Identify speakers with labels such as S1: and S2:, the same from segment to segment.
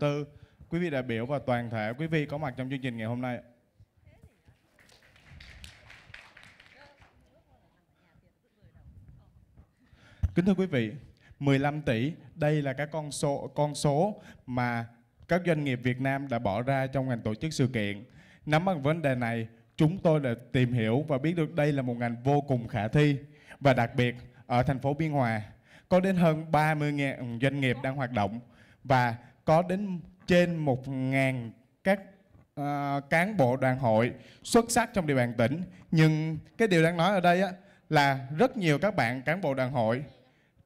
S1: tư quý vị đại biểu và toàn thể quý vị có mặt trong chương trình ngày hôm nay kính thưa quý vị 15 tỷ đây là các con số con số mà các doanh nghiệp Việt Nam đã bỏ ra trong ngành tổ chức sự kiện nắm bằng vấn đề này chúng tôi đã tìm hiểu và biết được đây là một ngành vô cùng khả thi và đặc biệt ở thành phố Biên Hòa có đến hơn 30.000 doanh nghiệp đang hoạt động và có đến trên một ngàn các uh, cán bộ đoàn hội xuất sắc trong địa bàn tỉnh nhưng cái điều đang nói ở đây á, là rất nhiều các bạn cán bộ đoàn hội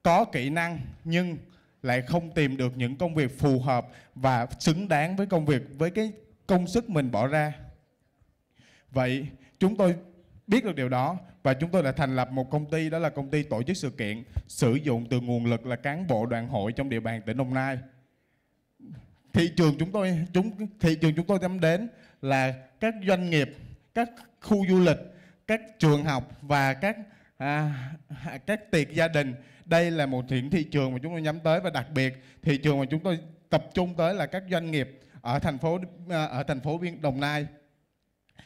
S1: có kỹ năng nhưng lại không tìm được những công việc phù hợp và xứng đáng với công việc với cái công sức mình bỏ ra vậy chúng tôi biết được điều đó và chúng tôi đã thành lập một công ty đó là công ty tổ chức sự kiện sử dụng từ nguồn lực là cán bộ đoàn hội trong địa bàn tỉnh Đồng Nai thị trường chúng tôi chúng thị trường chúng tôi nhắm đến là các doanh nghiệp các khu du lịch các trường học và các à, các tiệc gia đình đây là một thị, thị trường mà chúng tôi nhắm tới và đặc biệt thị trường mà chúng tôi tập trung tới là các doanh nghiệp ở thành phố à, ở thành phố biên Đồng Nai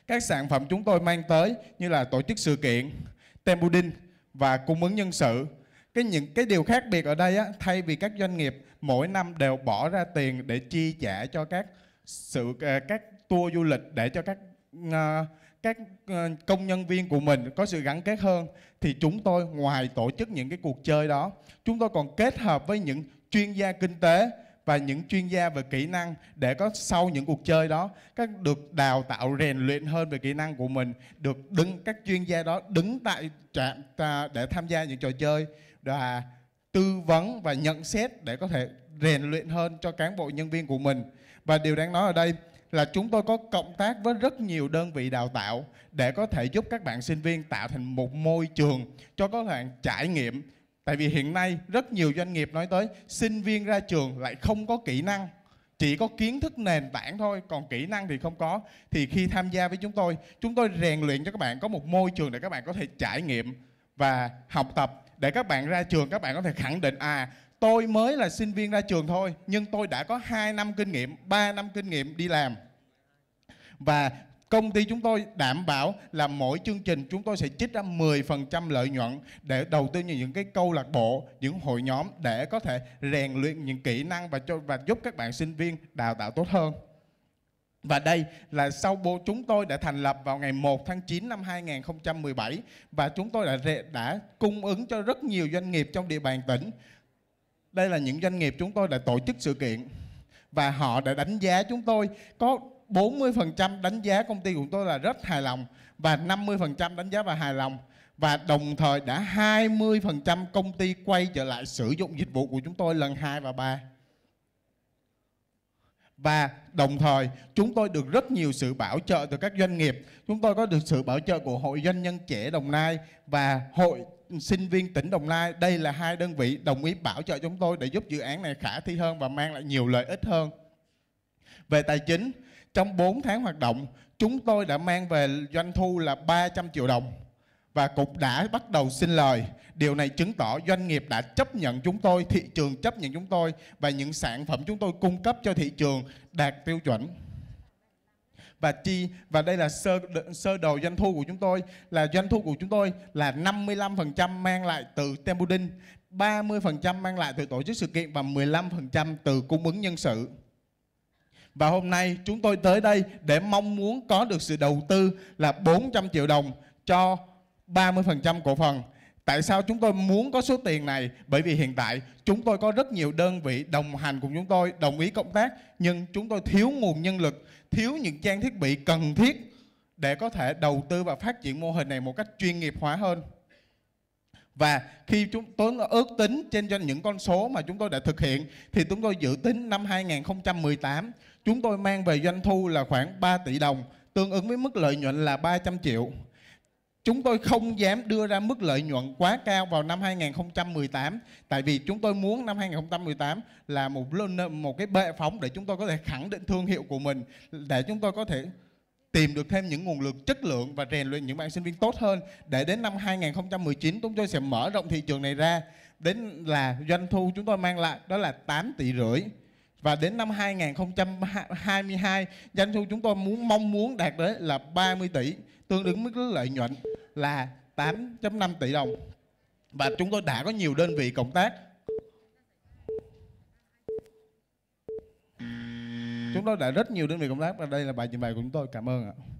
S1: các sản phẩm chúng tôi mang tới như là tổ chức sự kiện tem building và cung ứng nhân sự cái những cái điều khác biệt ở đây á, thay vì các doanh nghiệp mỗi năm đều bỏ ra tiền để chi trả cho các sự ờ, các tour du lịch để cho các ờ, các ờ, công nhân viên của mình có sự gắn kết hơn thì chúng tôi ngoài tổ chức những cái cuộc chơi đó chúng tôi còn kết hợp với những chuyên gia kinh tế và những chuyên gia về kỹ năng để có sau những cuộc chơi đó các được đào tạo rèn luyện hơn về kỹ năng của mình được đứng các chuyên gia đó đứng tại trạm để tham gia những trò chơi và tư vấn và nhận xét để có thể rèn luyện hơn cho cán bộ nhân viên của mình và điều đáng nói ở đây là chúng tôi có cộng tác với rất nhiều đơn vị đào tạo để có thể giúp các bạn sinh viên tạo thành một môi trường cho các bạn trải nghiệm Tại vì hiện nay rất nhiều doanh nghiệp nói tới sinh viên ra trường lại không có kỹ năng chỉ có kiến thức nền tảng thôi còn kỹ năng thì không có thì khi tham gia với chúng tôi chúng tôi rèn luyện cho các bạn có một môi trường để các bạn có thể trải nghiệm và học tập để các bạn ra trường các bạn có thể khẳng định à tôi mới là sinh viên ra trường thôi nhưng tôi đã có 2 năm kinh nghiệm 3 năm kinh nghiệm đi làm và Công ty chúng tôi đảm bảo là mỗi chương trình chúng tôi sẽ trích ra 10% lợi nhuận để đầu tư như những cái câu lạc bộ, những hội nhóm để có thể rèn luyện những kỹ năng và cho và giúp các bạn sinh viên đào tạo tốt hơn. Và đây là sau bộ chúng tôi đã thành lập vào ngày 1 tháng 9 năm 2017 và chúng tôi đã đã cung ứng cho rất nhiều doanh nghiệp trong địa bàn tỉnh. Đây là những doanh nghiệp chúng tôi đã tổ chức sự kiện và họ đã đánh giá chúng tôi có 40% đánh giá công ty của tôi là rất hài lòng và 50% đánh giá và hài lòng và đồng thời đã 20% công ty quay trở lại sử dụng dịch vụ của chúng tôi lần 2 và 3 và đồng thời chúng tôi được rất nhiều sự bảo trợ từ các doanh nghiệp. Chúng tôi có được sự bảo trợ của Hội Doanh nhân trẻ Đồng Nai và Hội sinh viên tỉnh Đồng Nai. Đây là hai đơn vị đồng ý bảo trợ chúng tôi để giúp dự án này khả thi hơn và mang lại nhiều lợi ích hơn. Về tài chính, trong 4 tháng hoạt động, chúng tôi đã mang về doanh thu là 300 triệu đồng và cục đã bắt đầu xin lời. Điều này chứng tỏ doanh nghiệp đã chấp nhận chúng tôi, thị trường chấp nhận chúng tôi và những sản phẩm chúng tôi cung cấp cho thị trường đạt tiêu chuẩn. Và chi và đây là sơ sơ đồ doanh thu của chúng tôi là doanh thu của chúng tôi là 55% mang lại từ Tempudin, 30% mang lại từ tổ chức sự kiện và 15% từ cung ứng nhân sự. Và hôm nay chúng tôi tới đây để mong muốn có được sự đầu tư là 400 triệu đồng cho 30% cổ phần. Tại sao chúng tôi muốn có số tiền này? Bởi vì hiện tại chúng tôi có rất nhiều đơn vị đồng hành cùng chúng tôi, đồng ý cộng tác, nhưng chúng tôi thiếu nguồn nhân lực, thiếu những trang thiết bị cần thiết để có thể đầu tư và phát triển mô hình này một cách chuyên nghiệp hóa hơn. Và khi chúng tôi ước tính trên những con số mà chúng tôi đã thực hiện thì chúng tôi dự tính năm 2018 chúng tôi mang về doanh thu là khoảng 3 tỷ đồng tương ứng với mức lợi nhuận là 300 triệu. Chúng tôi không dám đưa ra mức lợi nhuận quá cao vào năm 2018 tại vì chúng tôi muốn năm 2018 là một một cái bệ phóng để chúng tôi có thể khẳng định thương hiệu của mình để chúng tôi có thể tìm được thêm những nguồn lực chất lượng và rèn luyện những bạn sinh viên tốt hơn để đến năm 2019 chúng tôi sẽ mở rộng thị trường này ra đến là doanh thu chúng tôi mang lại đó là 8 tỷ rưỡi và đến năm 2022 doanh thu chúng tôi muốn mong muốn đạt tới là 30 tỷ tương ứng với lợi nhuận là 8.5 tỷ đồng và chúng tôi đã có nhiều đơn vị cộng tác chúng tôi đã rất nhiều đơn vị cộng tác và đây là bài trình bày của chúng tôi cảm ơn ạ